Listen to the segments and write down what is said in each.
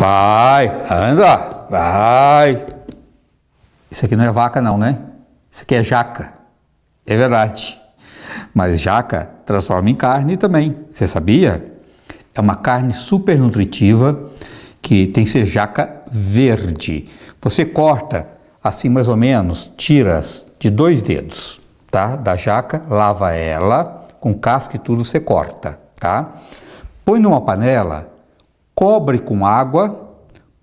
Vai, anda, vai. Isso aqui não é vaca, não, né? Isso aqui é jaca. É verdade. Mas jaca transforma em carne também. Você sabia? É uma carne super nutritiva que tem que ser jaca verde. Você corta assim mais ou menos tiras de dois dedos, tá? Da jaca, lava ela, com casca e tudo você corta, tá? Põe numa panela cobre com água,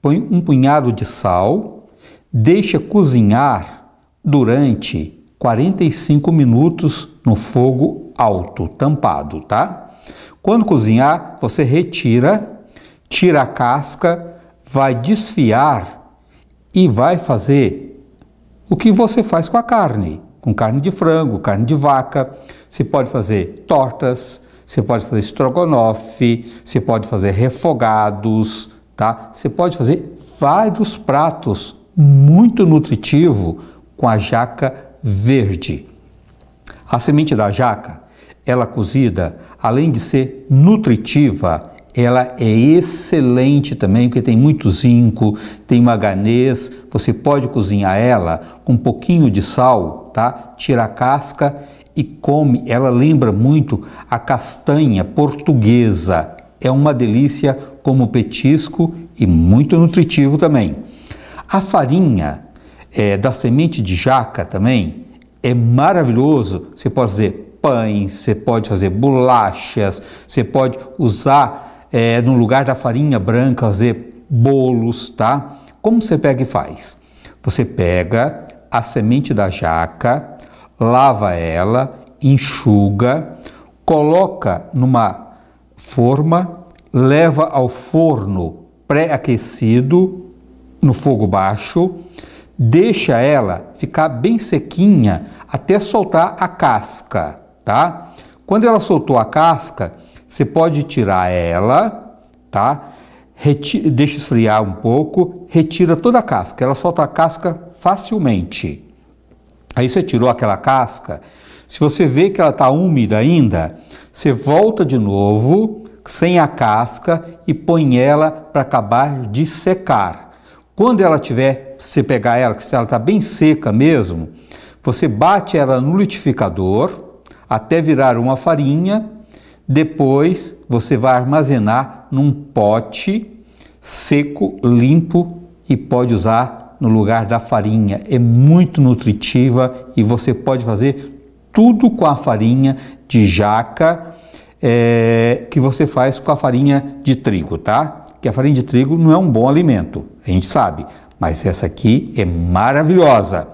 põe um punhado de sal, deixa cozinhar durante 45 minutos no fogo alto, tampado, tá? Quando cozinhar, você retira, tira a casca, vai desfiar e vai fazer o que você faz com a carne, com carne de frango, carne de vaca. Você pode fazer tortas, você pode fazer estrogonofe, você pode fazer refogados, tá? Você pode fazer vários pratos muito nutritivo com a jaca verde. A semente da jaca, ela cozida, além de ser nutritiva, ela é excelente também, porque tem muito zinco, tem maganês. Você pode cozinhar ela com um pouquinho de sal, tá? Tira a casca e come, ela lembra muito a castanha portuguesa. É uma delícia como petisco e muito nutritivo também. A farinha é, da semente de jaca também é maravilhoso. Você pode fazer pães, você pode fazer bolachas, você pode usar é, no lugar da farinha branca fazer bolos, tá? Como você pega e faz? Você pega a semente da jaca, lava ela, enxuga, coloca numa forma, leva ao forno pré-aquecido no fogo baixo, deixa ela ficar bem sequinha até soltar a casca, tá? Quando ela soltou a casca, você pode tirar ela, tá? deixa esfriar um pouco, retira toda a casca. Ela solta a casca facilmente. Aí você tirou aquela casca, se você vê que ela está úmida ainda, você volta de novo, sem a casca, e põe ela para acabar de secar. Quando ela tiver, você pegar ela, que se ela está bem seca mesmo, você bate ela no liquidificador até virar uma farinha, depois você vai armazenar num pote seco, limpo e pode usar no lugar da farinha. É muito nutritiva e você pode fazer tudo com a farinha de jaca é, que você faz com a farinha de trigo, tá? Que a farinha de trigo não é um bom alimento, a gente sabe, mas essa aqui é maravilhosa.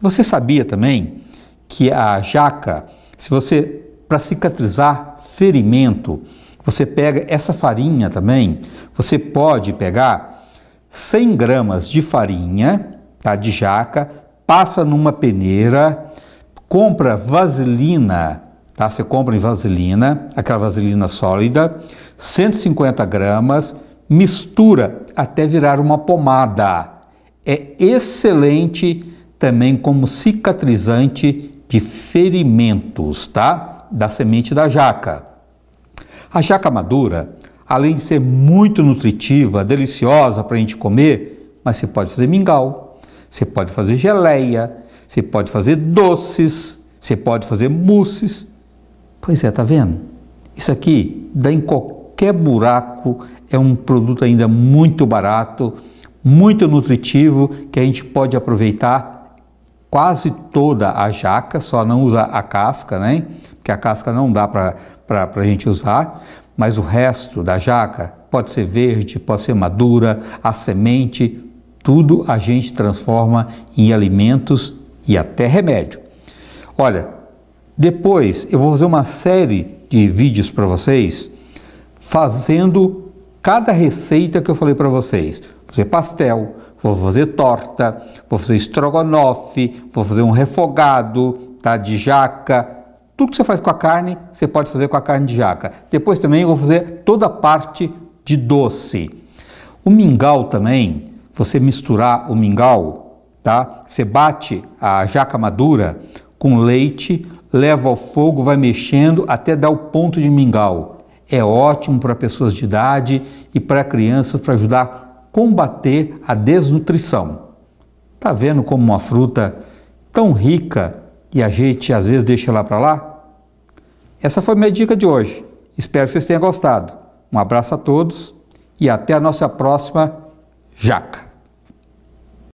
Você sabia também que a jaca, se você para cicatrizar ferimento, você pega essa farinha também, você pode pegar 100 gramas de farinha tá, de jaca, passa numa peneira, compra vaselina, tá? Você compra em vaselina, aquela vaselina sólida, 150 gramas, mistura até virar uma pomada. É excelente também como cicatrizante de ferimentos, tá? Da semente da jaca. A jaca madura além de ser muito nutritiva, deliciosa para a gente comer, mas você pode fazer mingau, você pode fazer geleia, você pode fazer doces, você pode fazer mousses. Pois é, tá vendo? Isso aqui dá em qualquer buraco, é um produto ainda muito barato, muito nutritivo, que a gente pode aproveitar quase toda a jaca, só não usa a casca, né? Porque a casca não dá para a gente usar, mas o resto da jaca pode ser verde, pode ser madura, a semente, tudo a gente transforma em alimentos e até remédio. Olha, depois eu vou fazer uma série de vídeos para vocês fazendo cada receita que eu falei para vocês. Vou fazer pastel, vou fazer torta, vou fazer estrogonofe, vou fazer um refogado, tá de jaca, tudo que você faz com a carne, você pode fazer com a carne de jaca. Depois também eu vou fazer toda a parte de doce. O mingau também, você misturar o mingau, tá? Você bate a jaca madura com leite, leva ao fogo, vai mexendo até dar o ponto de mingau. É ótimo para pessoas de idade e para crianças para ajudar a combater a desnutrição. Tá vendo como uma fruta tão rica e a gente às vezes deixa lá para lá? Essa foi minha dica de hoje. Espero que vocês tenham gostado. Um abraço a todos e até a nossa próxima jaca.